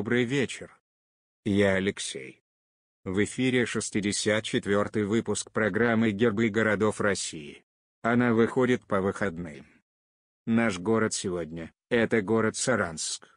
Добрый вечер. Я Алексей. В эфире 64 выпуск программы «Гербы городов России». Она выходит по выходным. Наш город сегодня – это город Саранск.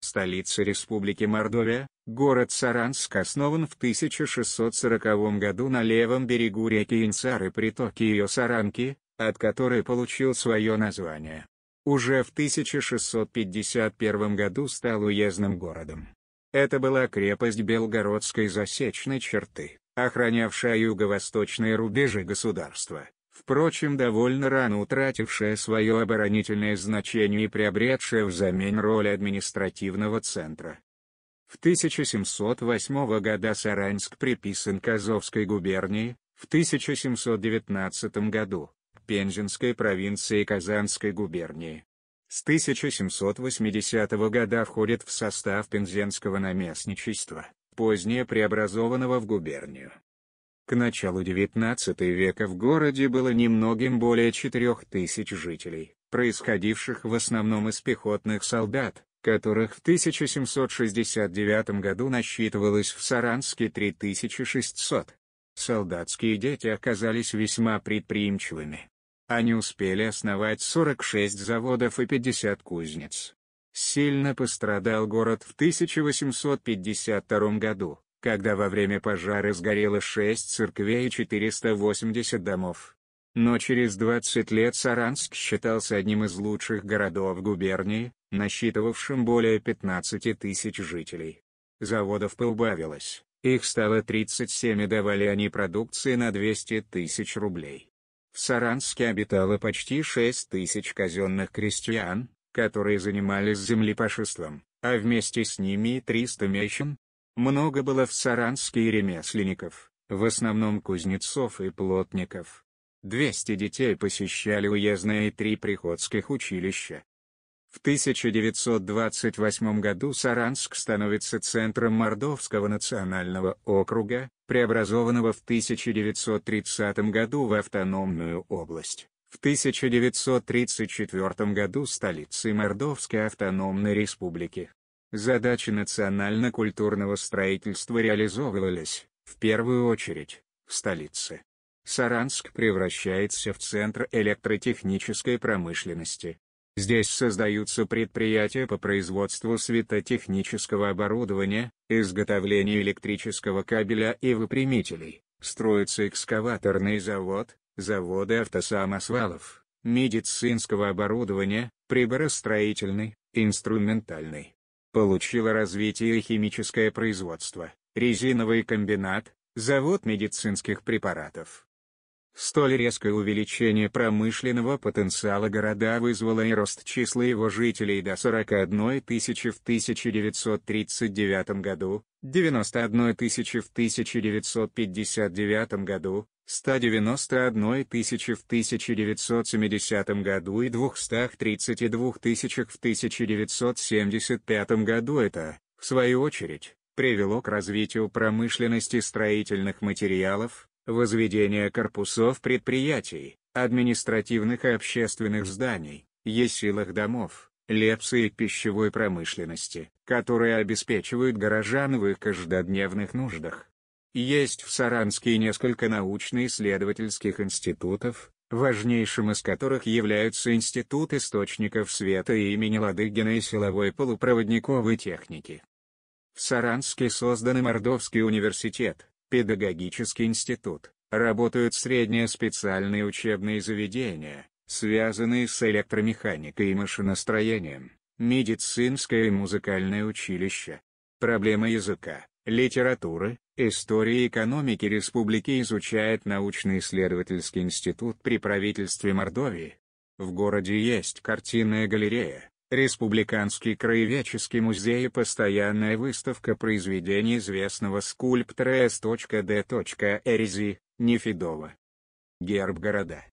Столица Республики Мордовия, город Саранск основан в 1640 году на левом берегу реки Инцары, притоки ее Саранки, от которой получил свое название уже в 1651 году стал уездным городом. Это была крепость Белгородской засечной черты, охранявшая юго-восточные рубежи государства, впрочем довольно рано утратившая свое оборонительное значение и приобретшая взамен роль административного центра. В 1708 года Саранск приписан к Азовской губернии, в 1719 году Пензенской провинции Казанской губернии. С 1780 года входит в состав Пензенского наместничества, позднее преобразованного в губернию. К началу XIX века в городе было немногим более 4000 жителей, происходивших в основном из пехотных солдат, которых в 1769 году насчитывалось в Саранске 3600. Солдатские дети оказались весьма предприимчивыми. Они успели основать 46 заводов и 50 кузнец. Сильно пострадал город в 1852 году, когда во время пожара сгорело 6 церквей и 480 домов. Но через 20 лет Саранск считался одним из лучших городов губернии, насчитывавшим более 15 тысяч жителей. Заводов поубавилось, их стало 37 и давали они продукции на 200 тысяч рублей. В Саранске обитало почти 6 тысяч казенных крестьян, которые занимались землепашеством, а вместе с ними и 300 мещан. Много было в Саранске и ремесленников, в основном кузнецов и плотников. 200 детей посещали уездные и три приходских училища. В 1928 году Саранск становится центром Мордовского национального округа, преобразованного в 1930 году в автономную область. В 1934 году столицей Мордовской автономной республики. Задачи национально-культурного строительства реализовывались, в первую очередь, в столице. Саранск превращается в центр электротехнической промышленности, Здесь создаются предприятия по производству светотехнического оборудования, изготовлению электрического кабеля и выпрямителей, строится экскаваторный завод, заводы автосамосвалов, медицинского оборудования, приборостроительный, инструментальный. Получило развитие химическое производство, резиновый комбинат, завод медицинских препаратов. Столь резкое увеличение промышленного потенциала города вызвало и рост числа его жителей до 41 тысячи в 1939 году, 91 тысячи в 1959 году, 191 тысячи в 1970 году и 232 тысячах в 1975 году это, в свою очередь, привело к развитию промышленности строительных материалов, возведение корпусов предприятий, административных и общественных зданий, еселых домов, лепсы и пищевой промышленности, которые обеспечивают горожан в их каждодневных нуждах. Есть в Саранске несколько научно-исследовательских институтов, важнейшим из которых являются Институт источников света имени Ладыгина и силовой полупроводниковой техники. В Саранске создан Мордовский университет, педагогический институт, работают средние специальные учебные заведения, связанные с электромеханикой и машиностроением, медицинское и музыкальное училище. Проблема языка, литературы, истории и экономики республики изучает научно-исследовательский институт при правительстве Мордовии. В городе есть картинная галерея, Республиканский краеведческий музей и постоянная выставка произведений известного скульптора С.Д. Эризи, Нефедова. Герб города.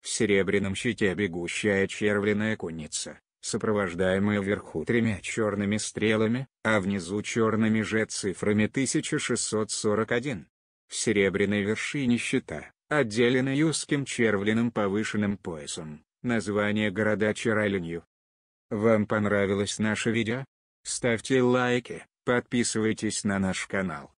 В серебряном щите бегущая червленая конница, сопровождаемая вверху тремя черными стрелами, а внизу черными же цифрами 1641. В серебряной вершине щита, отделенной узким червленым повышенным поясом, название города Чаралинью, вам понравилось наше видео? Ставьте лайки, подписывайтесь на наш канал.